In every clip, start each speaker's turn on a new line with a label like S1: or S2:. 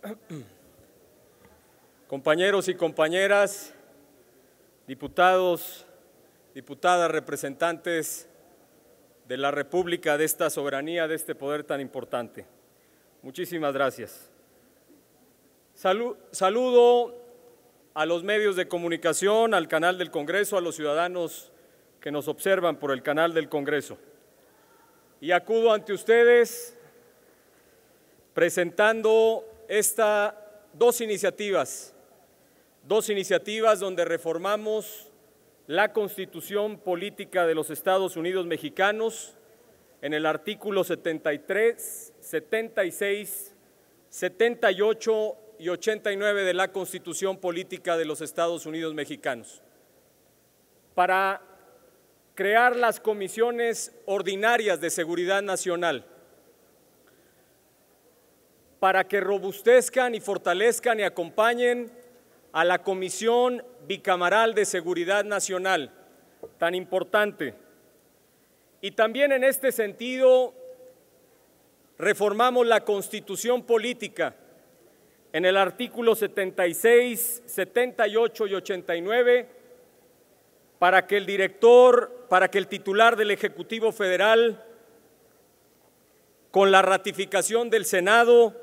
S1: Compañeros y compañeras, diputados, diputadas, representantes de la República, de esta soberanía, de este poder tan importante. Muchísimas gracias. Saludo a los medios de comunicación, al canal del Congreso, a los ciudadanos que nos observan por el canal del Congreso. Y acudo ante ustedes presentando estas dos iniciativas, dos iniciativas donde reformamos la constitución política de los Estados Unidos mexicanos en el artículo 73, 76, 78 y 89 de la Constitución Política de los Estados Unidos Mexicanos para crear las comisiones ordinarias de seguridad nacional para que robustezcan y fortalezcan y acompañen a la Comisión Bicamaral de Seguridad Nacional, tan importante. Y también en este sentido reformamos la Constitución Política en el artículo 76, 78 y 89 para que el director, para que el titular del Ejecutivo Federal, con la ratificación del Senado,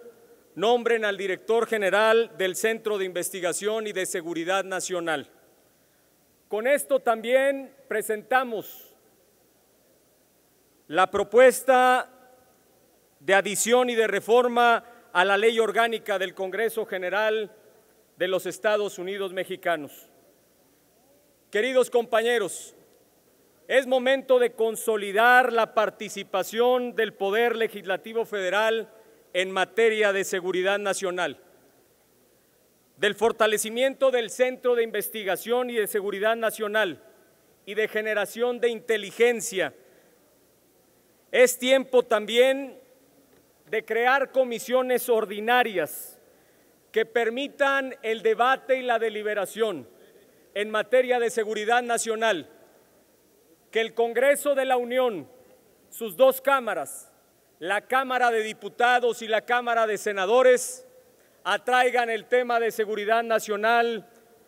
S1: nombren al director general del Centro de Investigación y de Seguridad Nacional. Con esto también presentamos la propuesta de adición y de reforma a la ley orgánica del Congreso General de los Estados Unidos Mexicanos. Queridos compañeros, es momento de consolidar la participación del Poder Legislativo Federal en materia de seguridad nacional, del fortalecimiento del Centro de Investigación y de Seguridad Nacional y de generación de inteligencia. Es tiempo también de crear comisiones ordinarias que permitan el debate y la deliberación en materia de seguridad nacional, que el Congreso de la Unión, sus dos cámaras, la Cámara de Diputados y la Cámara de Senadores atraigan el tema de seguridad nacional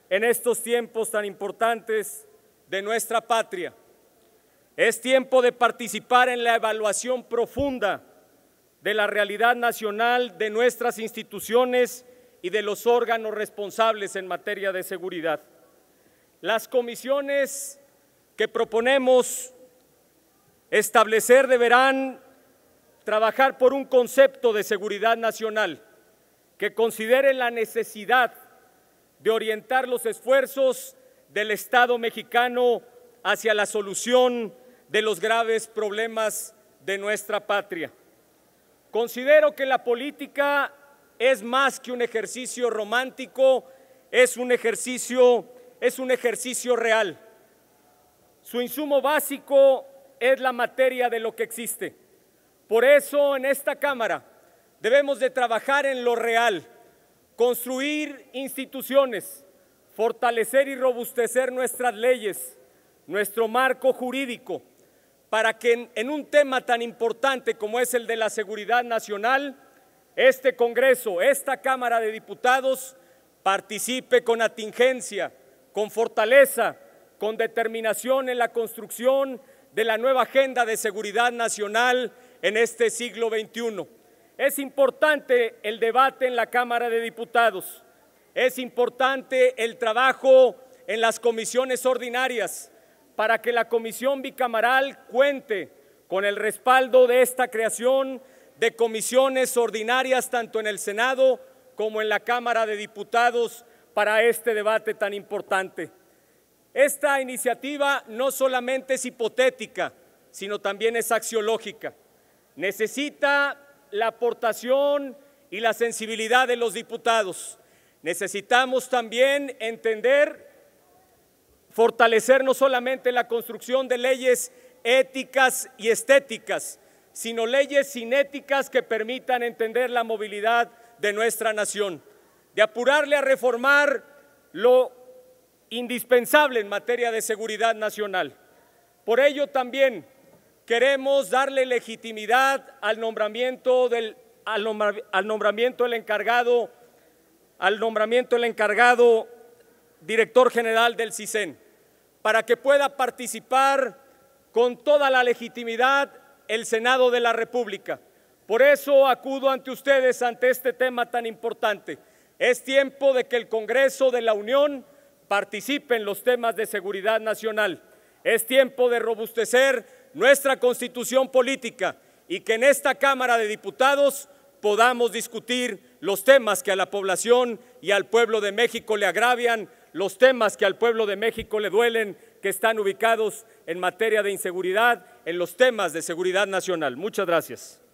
S1: en estos tiempos tan importantes de nuestra patria. Es tiempo de participar en la evaluación profunda de la realidad nacional de nuestras instituciones y de los órganos responsables en materia de seguridad. Las comisiones que proponemos establecer deberán trabajar por un concepto de seguridad nacional que considere la necesidad de orientar los esfuerzos del Estado mexicano hacia la solución de los graves problemas de nuestra patria. Considero que la política es más que un ejercicio romántico, es un ejercicio, es un ejercicio real. Su insumo básico es la materia de lo que existe. Por eso en esta Cámara debemos de trabajar en lo real, construir instituciones, fortalecer y robustecer nuestras leyes, nuestro marco jurídico, para que en, un tema tan importante como es el de la seguridad nacional, este Congreso, esta Cámara de Diputados, participe con atingencia, con fortaleza, con determinación en la construcción de la nueva agenda de seguridad nacional en este siglo XXI. Es importante el debate en la Cámara de Diputados, es importante el trabajo en las comisiones ordinarias para que la comisión bicamaral cuente con el respaldo de esta creación de comisiones ordinarias tanto en el Senado como en la Cámara de Diputados para este debate tan importante. Esta iniciativa no solamente es hipotética, sino también es axiológica necesita la aportación y la sensibilidad de los diputados. Necesitamos también entender, fortalecer no solamente la construcción de leyes éticas y estéticas, sino leyes cinéticas que permitan entender la movilidad de nuestra nación, de apurarle a reformar lo indispensable en materia de seguridad nacional. Por ello también Queremos darle legitimidad al nombramiento del, al, nombramiento del encargado, al nombramiento del encargado director general del CISEN, para que pueda participar con toda la legitimidad el Senado de la República. Por eso acudo ante ustedes ante este tema tan importante. Es tiempo de que el Congreso de la Unión participe en los temas de seguridad nacional. Es tiempo de robustecer nuestra constitución política y que en esta Cámara de Diputados podamos discutir los temas que a la población y al pueblo de México le agravian, los temas que al pueblo de México le duelen, que están ubicados en materia de inseguridad, en los temas de seguridad nacional. Muchas gracias.